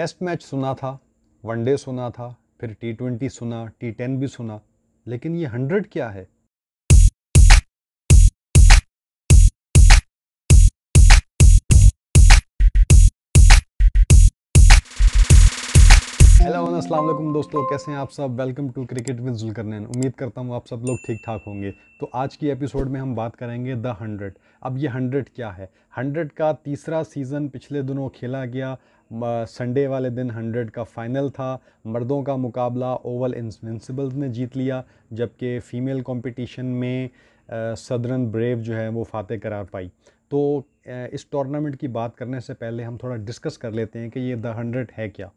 test match सुना था one day सुना था फिर टी ट्वेंटी सुना टी टेन भी सुना लेकिन ये हंड्रेड क्या है हेलो अस्सलाम वालेकुम दोस्तों कैसे हैं आप सब welcome to cricket with Zulqarnain उम्मीद करता हूँ आप सब लोग ठीक ठाक होंगे तो आज की एपिसोड में हम बात करेंगे द हंड्रेड अब ये हंड्रेड क्या है हंड्रेड का तीसरा सीज़न पिछले दिनों खेला गया संडे वाले दिन हंड्रेड का फाइनल था मर्दों का मुकाबला ओवल इंसविंसिबल्स ने जीत लिया जबकि फ़ीमेल कंपटीशन में सदरन ब्रेव जो है वो फ़ातह करार पाई तो इस टूर्नामेंट की बात करने से पहले हम थोड़ा डिस्कस कर लेते हैं कि ये द हंड्रेड है क्या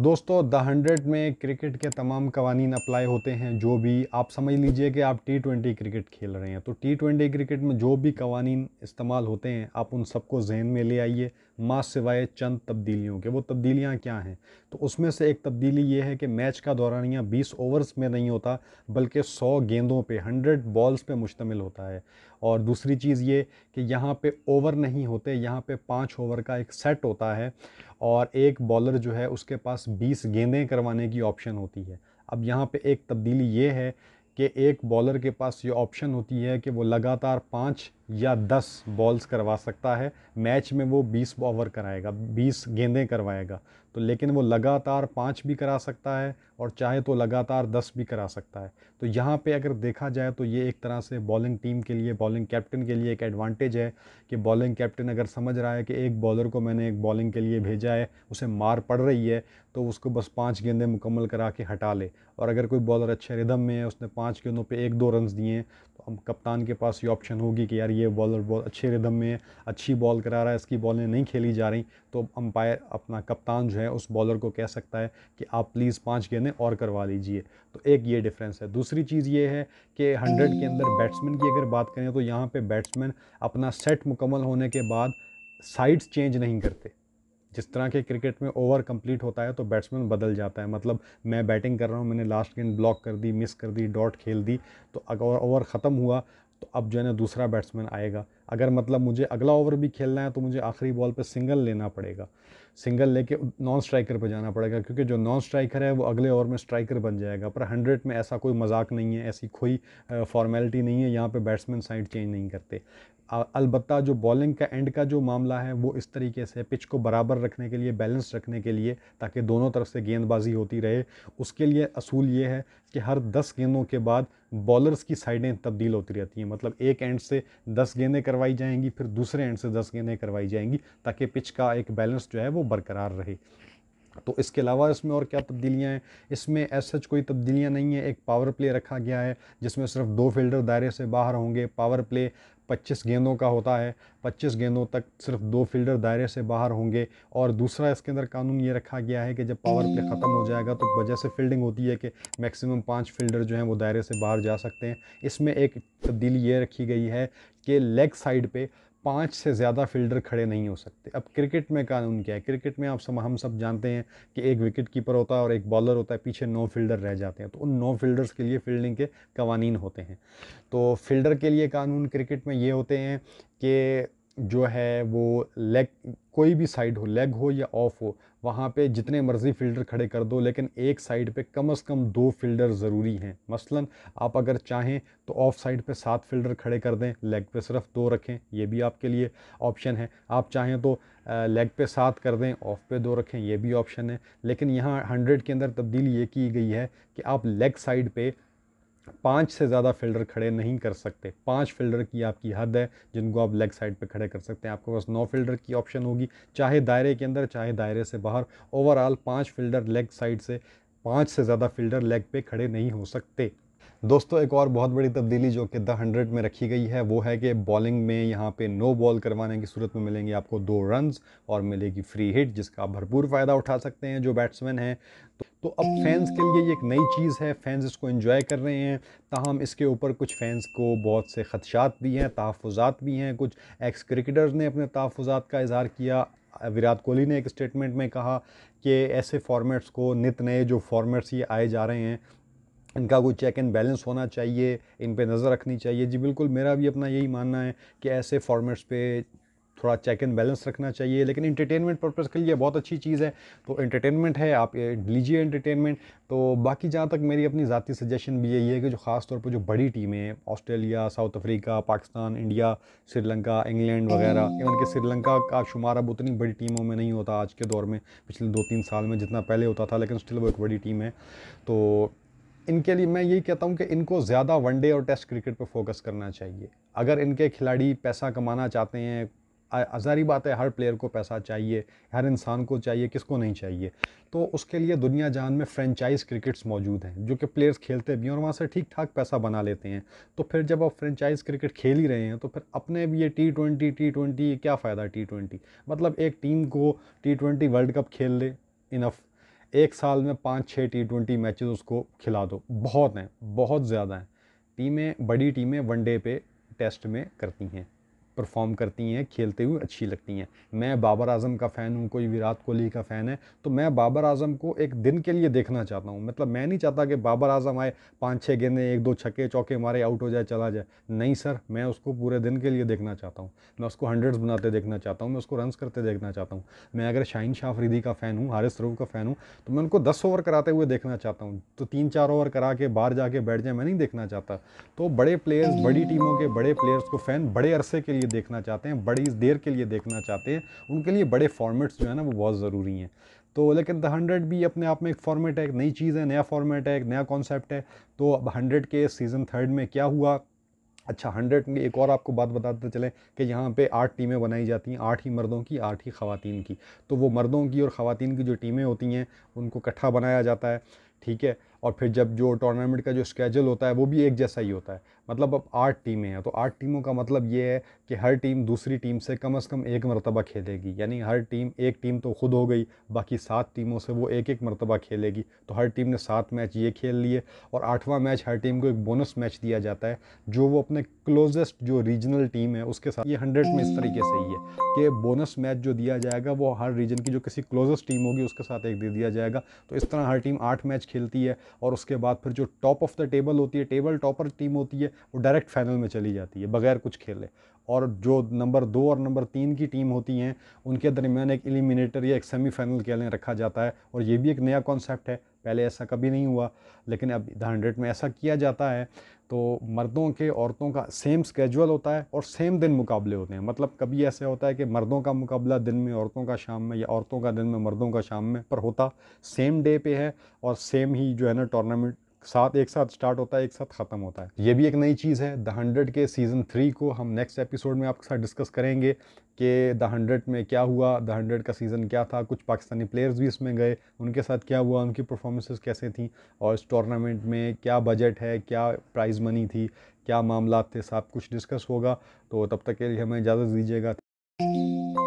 दोस्तों द हंड्रेड में क्रिकेट के तमाम कवानीन अप्लाई होते हैं जो भी आप समझ लीजिए कि आप टी ट्वेंटी क्रिकेट खेल रहे हैं तो टी ट्वेंटी क्रिकेट में जो भी कवानीन इस्तेमाल होते हैं आप उन सबको जहन में ले आइए माँ सिवाय चंद तब्दीलियों के वो तब्दीलियाँ क्या हैं तो उसमें से एक तब्दीली ये है कि मैच का दौरानिया बीस ओवर्स में नहीं होता बल्कि सौ गेंदों पर हंड्रेड बॉल्स पर मुश्तमिल होता है और दूसरी चीज़ ये कि यहाँ पर ओवर नहीं होते यहाँ पर पाँच ओवर का एक सेट होता है और एक बॉलर जो है उसके पास 20 गेंदें करवाने की ऑप्शन होती है अब यहाँ पे एक तब्दीली ये है कि एक बॉलर के पास ये ऑप्शन होती है कि वो लगातार पाँच या दस बॉल्स करवा सकता है मैच में वो बीस ओवर कराएगा बीस गेंदें करवाएगा तो लेकिन वो लगातार पाँच भी करा सकता है और चाहे तो लगातार दस भी करा सकता है तो यहाँ पे अगर देखा जाए तो ये एक तरह से बॉलिंग टीम के लिए बॉलिंग कैप्टन के लिए एक एडवांटेज है कि बॉलिंग कैप्टन अगर समझ रहा है कि एक बॉलर को मैंने एक बॉलिंग के लिए भेजा है उसे मार पड़ रही है तो उसको बस पाँच गेंदें मुकम्मल करा के हटा ले और अगर कोई बॉलर अच्छे रिदम में है उसने पाँच गेंदों पर एक दो रन दिए तो हम कप्तान के पास ये ऑप्शन होगी कि यार ये बॉलर बहुत अच्छे रिदम में है अच्छी बॉल करा रहा है इसकी बॉलें नहीं खेली जा रही तो अंपायर अपना कप्तान जो है है उस बॉलर को कह सकता है कि आप प्लीज़ पाँच गेंदें और करवा लीजिए तो एक ये डिफरेंस है दूसरी चीज़ ये है कि हंड्रेड के अंदर बैट्समैन की अगर बात करें तो यहाँ पर बैट्समैन अपना सेट मुकम्मल होने के बाद साइड्स चेंज नहीं करते जिस तरह के क्रिकेट में ओवर कंप्लीट होता है तो बैट्समैन बदल जाता है मतलब मैं बैटिंग कर रहा हूँ मैंने लास्ट गेंद ब्लॉक कर दी मिस कर दी डॉट खेल दी तो अगर ओवर ख़त्म हुआ तो अब जो है ना दूसरा बैट्समैन आएगा अगर मतलब मुझे अगला ओवर भी खेलना है तो मुझे आखिरी बॉल पर सिंगल लेना पड़ेगा सिंगल लेके नॉन स्ट्राइकर पर जाना पड़ेगा क्योंकि जो नॉन स्ट्राइकर है वो अगले ओवर में स्ट्राइकर बन जाएगा पर हंड्रेड में ऐसा कोई मजाक नहीं है ऐसी कोई फॉर्मेलिटी नहीं है यहाँ पर बैट्समैन साइड चेंज नहीं करते अलबत् जो बॉलिंग का एंड का जो मामला है वो इस तरीके से पिच को बराबर रखने के लिए बैलेंस रखने के लिए ताकि दोनों तरफ से गेंदबाजी होती रहे उसके लिए असूल ये है कि हर दस गेंदों के बाद बॉलर्स की साइडें तब्दील होती रहती हैं मतलब एक एंड से दस गेंदें करवाई जाएंगी फिर दूसरे एंड से दस गेंदें करवाई जाएंगी ताकि पिच का एक बैलेंस जो है वो बरकरार रहे तो इसके अलावा इसमें और क्या तब्दीलियाँ हैं इसमें ऐसा सच कोई तब्दीलियाँ नहीं है एक पावर प्ले रखा गया है जिसमें सिर्फ दो फील्डर दायरे से बाहर होंगे पावर प्ले 25 गेंदों का होता है 25 गेंदों तक सिर्फ दो फील्डर दायरे से बाहर होंगे और दूसरा इसके अंदर कानून ये रखा गया है कि जब पावर प्ले ख़त्म हो जाएगा तो वजह से फील्डिंग होती है कि मैक्सिमम पांच फील्डर जो हैं वो दायरे से बाहर जा सकते हैं इसमें एक तब्दीली ये रखी गई है कि लेग साइड पर पाँच से ज़्यादा फील्डर खड़े नहीं हो सकते अब क्रिकेट में कानून क्या है क्रिकेट में आप सब हम सब जानते हैं कि एक विकेट कीपर होता है और एक बॉलर होता है पीछे नौ फील्डर रह जाते हैं तो उन नौ फील्डर्स के लिए फील्डिंग के कवानीन होते हैं तो फील्डर के लिए कानून क्रिकेट में ये होते हैं कि जो है वो लेग कोई भी साइड हो लेग हो या ऑफ हो वहाँ पे जितने मर्ज़ी फ़िल्टर खड़े कर दो लेकिन एक साइड पे कम से कम दो फिल्टर ज़रूरी हैं मसलन आप अगर चाहें तो ऑफ साइड पे सात फ़िल्टर खड़े कर दें लेग पे सिर्फ दो रखें ये भी आपके लिए ऑप्शन है आप चाहें तो लेग पे सात कर दें ऑफ पे दो रखें ये भी ऑप्शन है लेकिन यहाँ हंड्रेड के अंदर तब्दीली ये की गई है कि आप लेग साइड पर पाँच से ज़्यादा फील्डर खड़े नहीं कर सकते पाँच फील्डर की आपकी हद है जिनको आप लेग साइड पे खड़े कर सकते हैं आपके पास नौ फील्डर की ऑप्शन होगी चाहे दायरे के अंदर चाहे दायरे से बाहर ओवरऑल पाँच फील्डर लेग साइड से पाँच से ज़्यादा फील्डर लेग पे खड़े नहीं हो सकते दोस्तों एक और बहुत बड़ी तब्दीली जो कि द हंड्रेड में रखी गई है वो है कि बॉलिंग में यहाँ पे नो बॉल करवाने की सूरत में मिलेंगे आपको दो रन और मिलेगी फ्री हिट जिसका आप भरपूर फ़ायदा उठा सकते हैं जो बैट्समैन हैं तो, तो अब फैंस के लिए ये एक नई चीज़ है फैंस इसको इन्जॉय कर रहे हैं ताहम इसके ऊपर कुछ फैंस को बहुत से खदशात भी हैं तहफ़ात भी हैं कुछ एक्स क्रिकेटर्स ने अपने तहफ़ात का इजहार किया विराट कोहली ने एक स्टेटमेंट में कहा कि ऐसे फॉर्मेट्स को नित नए जो फॉर्मेट्स ये आए जा रहे हैं इनका कोई चेक एंड बैलेंस होना चाहिए इन पे नज़र रखनी चाहिए जी बिल्कुल मेरा भी अपना यही मानना है कि ऐसे फॉर्मेट्स पे थोड़ा चेक एंड बैलेंस रखना चाहिए लेकिन इंटरटेनमेंट पर्पज़ के लिए बहुत अच्छी चीज़ है तो इंटरटेनमेंट है आप लीजिए इंटरटेनमेंट तो बाकी जहाँ तक मेरी अपनी ज़ाती सजेशन भी यही है कि जो ख़ास तौर पर जो बड़ी टीमें हैं Australia South Africa Pakistan India Sri Lanka England वगैरह इवन कि श्रीलंका का शुमार अब उतनी बड़ी टीमों में नहीं होता आज के दौर में पिछले दो तीन साल में जितना पहले होता था लेकिन स्टिल वो एक बड़ी टीम है तो इनके लिए मैं यही कहता हूँ कि इनको ज़्यादा वनडे और टेस्ट क्रिकेट पर फोकस करना चाहिए अगर इनके खिलाड़ी पैसा कमाना चाहते हैं आज़ारी बात है हर प्लेयर को पैसा चाहिए हर इंसान को चाहिए किसको नहीं चाहिए तो उसके लिए दुनिया जान में फ्रेंचाइज क्रिकेट्स मौजूद हैं जो कि प्लेयर्स खेलते भी हैं और वहाँ से ठीक ठाक पैसा बना लेते हैं तो फिर जब आप फ्रेंचाइज क्रिकेट खेल ही रहे हैं तो फिर अपने भी ये टी ट्वेंटी टी ट्वेंटी क्या फ़ायदा टी ट्वेंटी मतलब एक टीम को टी ट्वेंटी वर्ल्ड कप खेल ले इनफ़ एक साल में पाँच छः टी ट्वेंटी मैचेस उसको खिला दो बहुत हैं बहुत ज़्यादा हैं टीमें बड़ी टीमें वनडे पे टेस्ट में करती हैं परफॉर्म करती हैं खेलते हुए अच्छी लगती हैं मैं बाबर आजम का फ़ैन हूँ कोई विराट कोहली का फ़ैन है तो मैं बाबर आजम को एक दिन के लिए देखना चाहता हूँ मतलब मैं नहीं चाहता कि बाबर आजम आए पाँच छः गेंदे एक दो छक्के चौके मारे आउट हो जाए चला जाए नहीं सर मैं उसको पूरे दिन के लिए देखना चाहता हूँ मैं उसको हंड्रेड्स बनाते देखना चाहता हूँ मैं उसको रनस करते देखना चाहता हूँ मैं अगर शाहन शाह फरीदी का फ़ैन हूँ हारिस रूफ का फ़ैन हूँ तो मैं उनको दस ओवर कराते हुए देखना चाहता हूँ तो तीन चार ओवर करा के बाहर जाके बैठ जाए मैं नहीं देखना चाहता तो बड़े प्लेयर्स बड़ी टीमों के बड़े प्लेयर्स को फ़ैन बड़े अरसे के लिए देखना चाहते हैं बड़ी देर के लिए देखना चाहते हैं उनके लिए बड़े फॉर्मेट्स जो है ना वो बहुत ज़रूरी हैं तो लेकिन द हंड्रेड भी अपने आप में एक फॉर्मेट है एक नई चीज़ है नया फॉर्मेट है एक नया कॉन्सेप्ट है तो अब हंड्रेड के सीज़न थर्ड में क्या हुआ अच्छा हंड्रेड में एक और आपको बात बताते चलें कि यहाँ पे आठ टीमें बनाई जाती हैं आठ ही मर्दों की आठ ही ख़वातीन की तो वो मर्दों की और ख़वान की जो टीमें होती हैं उनको इकट्ठा बनाया जाता है ठीक है और फिर जब जो टूर्नामेंट का जो स्केजल होता है वो भी एक जैसा ही होता है मतलब अब आठ टीमें हैं तो आठ टीमों का मतलब ये है कि हर टीम दूसरी टीम से कम अज़ कम एक मरतबा खेलेगी यानी हर टीम एक टीम तो खुद हो गई बाकी सात टीमों से वो एक एक मरतबा खेलेगी तो हर टीम ने सात मैच ये खेल लिए और आठवां मैच हर टीम को एक बोनस मैच दिया जाता है जो वो अपने क्लोजेस्ट जो रीजनल टीम है उसके साथ ये हंड्रेड में इस तरीके से ही है कि बोनस मैच जो दिया जाएगा वो हर रीजन की जो किसी क्लोजेस्ट टीम होगी उसके साथ एक दे दिया जाएगा तो इस तरह हर टीम आठ मैच खेलती है और उसके बाद फिर जो टॉप ऑफ द टेबल होती है टेबल टॉपर टीम होती है वो डायरेक्ट फाइनल में चली जाती है बगैर कुछ खेले और जो नंबर दो और नंबर तीन की टीम होती हैं उनके दरमियान एक एलिमिनेटर या एक सेमीफाइनल खेलने रखा जाता है और ये भी एक नया कॉन्सेप्ट है पहले ऐसा कभी नहीं हुआ लेकिन अब द हंड्रेड में ऐसा किया जाता है तो मर्दों के औरतों का सेम स्केजुअल होता है और सेम दिन मुकाबले होते हैं मतलब कभी ऐसे होता है कि मर्दों का मुकाबला दिन में औरतों का शाम में या औरतों का दिन में मर्दों का शाम में पर होता सेम डे पे है और सेम ही जो है ना टूर्नामेंट साथ एक साथ स्टार्ट होता है एक साथ ख़त्म होता है ये भी एक नई चीज़ है द हंड्रेड के सीज़न थ्री को हम नेक्स्ट एपिसोड में आपके साथ डिस्कस करेंगे कि द हंड्रेड में क्या हुआ द हंड्रेड का सीज़न क्या था कुछ पाकिस्तानी प्लेयर्स भी इसमें गए उनके साथ क्या हुआ उनकी परफॉर्मेंसेस कैसे थी और इस टूर्नामेंट में क्या बजट है क्या प्राइज़ मनी थी क्या मामला थे सब कुछ डिस्कस होगा तो तब तक के लिए हमें इजाज़त दीजिएगा